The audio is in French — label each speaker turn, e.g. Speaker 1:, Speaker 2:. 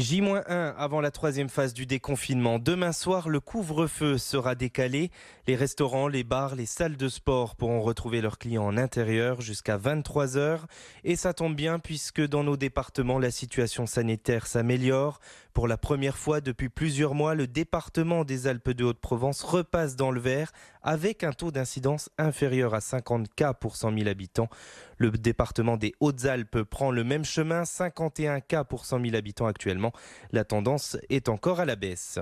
Speaker 1: J-1 avant la troisième phase du déconfinement. Demain soir, le couvre-feu sera décalé. Les restaurants, les bars, les salles de sport pourront retrouver leurs clients en intérieur jusqu'à 23h. Et ça tombe bien puisque dans nos départements, la situation sanitaire s'améliore. Pour la première fois depuis plusieurs mois, le département des Alpes de Haute-Provence repasse dans le vert avec un taux d'incidence inférieur à 50 cas pour 100 000 habitants. Le département des Hautes-Alpes prend le même chemin, 51 cas pour 100 000 habitants actuellement. La tendance est encore à la baisse.